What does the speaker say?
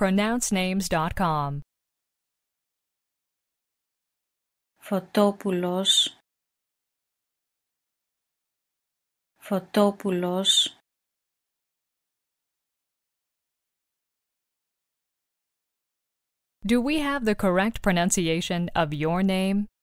pronouncenames.com. Φωτόπουλος Φωτόπουλος Do we have the correct pronunciation of your name?